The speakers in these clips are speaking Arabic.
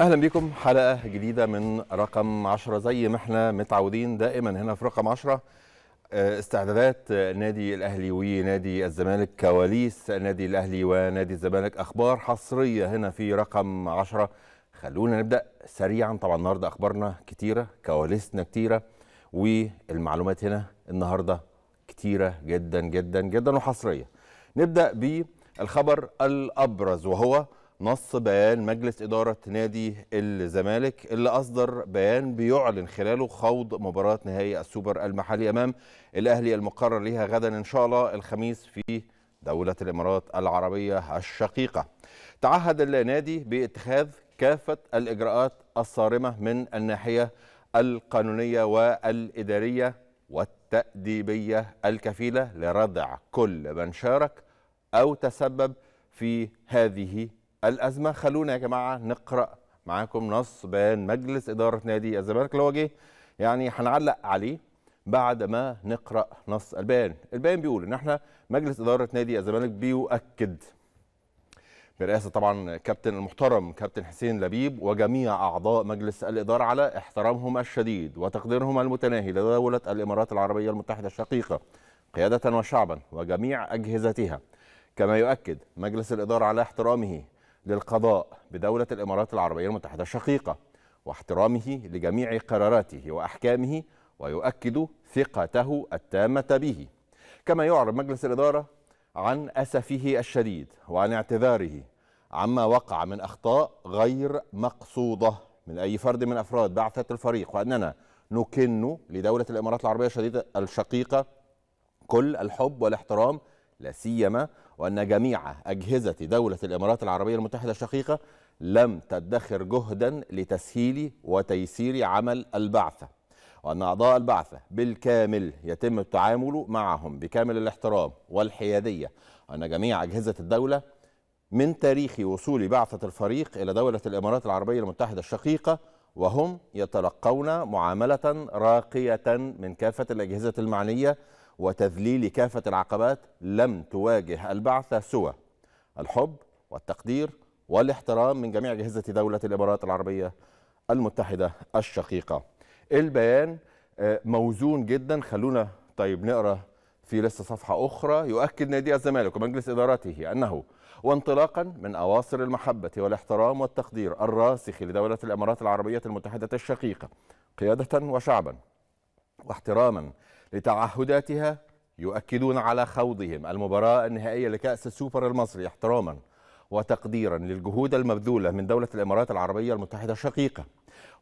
اهلا بكم حلقه جديده من رقم 10 زي ما احنا متعودين دائما هنا في رقم 10 آه، استعدادات آه، نادي الاهلي ونادي الزمالك كواليس نادي الاهلي ونادي الزمالك اخبار حصريه هنا في رقم 10 خلونا نبدا سريعا طبعا النهارده اخبارنا كتيره كواليسنا كتيره والمعلومات هنا النهارده كتيره جدا جدا جدا وحصريه نبدا بالخبر الابرز وهو نص بيان مجلس إدارة نادي الزمالك اللي أصدر بيان بيعلن خلاله خوض مباراة نهائي السوبر المحلي أمام الأهلي المقرر لها غدا إن شاء الله الخميس في دولة الإمارات العربية الشقيقة تعهد النادي باتخاذ كافة الإجراءات الصارمة من الناحية القانونية والإدارية والتأديبية الكفيلة لردع كل من شارك أو تسبب في هذه الأزمة خلونا يا جماعة نقرأ معاكم نص بيان مجلس إدارة نادي الزمالك اللي هو جه يعني هنعلق عليه بعد ما نقرأ نص البيان البيان بيقول إن احنا مجلس إدارة نادي الزمالك بيؤكد برئاسة طبعا كابتن المحترم كابتن حسين لبيب وجميع أعضاء مجلس الإدارة على احترامهم الشديد وتقديرهم المتناهي لدولة الإمارات العربية المتحدة الشقيقة قيادة وشعبا وجميع أجهزتها كما يؤكد مجلس الإدارة على احترامه للقضاء بدولة الإمارات العربية المتحدة الشقيقة واحترامه لجميع قراراته وأحكامه ويؤكد ثقته التامة به كما يعرب مجلس الإدارة عن أسفه الشديد وعن اعتذاره عما وقع من أخطاء غير مقصودة من أي فرد من أفراد بعثة الفريق وأننا نكن لدولة الإمارات العربية الشديدة الشقيقة كل الحب والاحترام لا سيما وأن جميع أجهزة دولة الإمارات العربية المتحدة الشقيقة لم تدخر جهدا لتسهيل وتيسير عمل البعثة وأن أعضاء البعثة بالكامل يتم التعامل معهم بكامل الاحترام والحيادية وأن جميع أجهزة الدولة من تاريخ وصول بعثة الفريق إلى دولة الإمارات العربية المتحدة الشقيقة وهم يتلقون معاملة راقية من كافة الأجهزة المعنية وتذليل كافة العقبات لم تواجه البعثة سوى الحب والتقدير والاحترام من جميع أجهزة دولة الإمارات العربية المتحدة الشقيقة البيان آه، موزون جدا خلونا طيب نقرأ في لسه صفحة أخرى يؤكد نادي الزمالك ومجلس إدارته أنه وانطلاقا من أواصر المحبة والاحترام والتقدير الراسخ لدولة الإمارات العربية المتحدة الشقيقة قيادة وشعبا واحتراما لتعهداتها يؤكدون على خوضهم المباراة النهائية لكأس السوبر المصري احتراما وتقديرا للجهود المبذولة من دولة الإمارات العربية المتحدة الشقيقة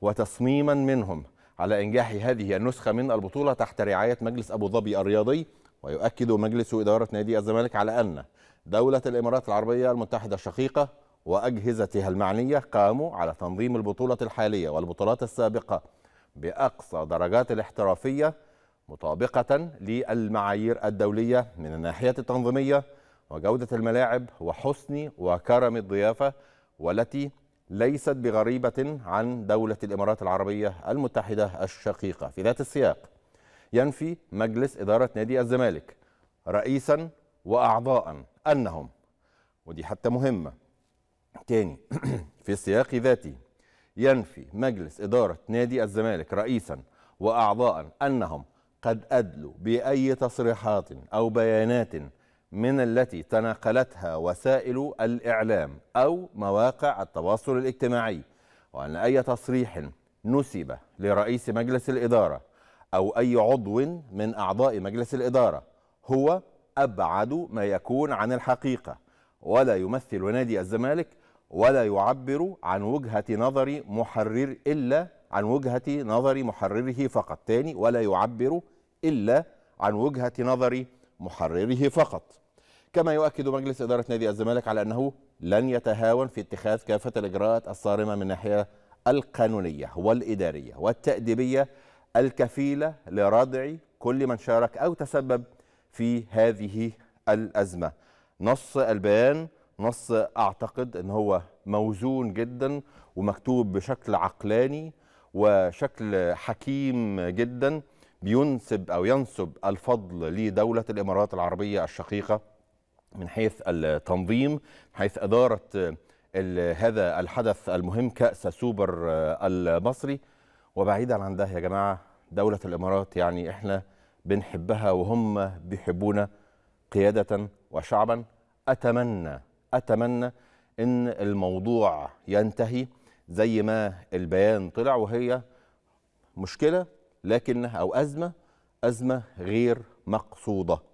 وتصميما منهم على إنجاح هذه النسخة من البطولة تحت رعاية مجلس أبو ظبي الرياضي ويؤكد مجلس إدارة نادي الزمالك على أن دولة الإمارات العربية المتحدة الشقيقة وأجهزتها المعنية قاموا على تنظيم البطولة الحالية والبطولات السابقة بأقصى درجات الاحترافية مطابقة للمعايير الدولية من الناحية التنظيمية وجودة الملاعب وحسن وكرم الضيافة والتي ليست بغريبة عن دولة الإمارات العربية المتحدة الشقيقة في ذات السياق ينفي مجلس إدارة نادي الزمالك رئيسا وأعضاء أنهم ودي حتى مهمة تاني في السياق ذاته ينفي مجلس إدارة نادي الزمالك رئيسا وأعضاء أنهم قد أدلوا بأي تصريحات أو بيانات من التي تناقلتها وسائل الإعلام أو مواقع التواصل الاجتماعي وأن أي تصريح نسب لرئيس مجلس الإدارة أو أي عضو من أعضاء مجلس الإدارة هو أبعد ما يكون عن الحقيقة ولا يمثل نادي الزمالك ولا يعبر عن وجهة نظر محرر إلا عن وجهة نظر محرره فقط تاني ولا يعبر إلا عن وجهة نظر محرره فقط كما يؤكد مجلس إدارة نادي الزمالك على أنه لن يتهاون في اتخاذ كافة الإجراءات الصارمة من الناحية القانونية والإدارية والتأديبية الكفيلة لردع كل من شارك أو تسبب في هذه الأزمة نص البيان نص أعتقد أن هو موزون جدا ومكتوب بشكل عقلاني وشكل حكيم جدا بينسب أو ينسب الفضل لدولة الإمارات العربية الشقيقة من حيث التنظيم حيث أدارة هذا الحدث المهم كأس سوبر آه، المصري وبعيدا عن ده يا جماعة دولة الإمارات يعني إحنا بنحبها وهم بيحبونا قيادة وشعبا أتمنى أتمنى إن الموضوع ينتهي زي ما البيان طلع وهي مشكلة لكنها أو أزمة أزمة غير مقصودة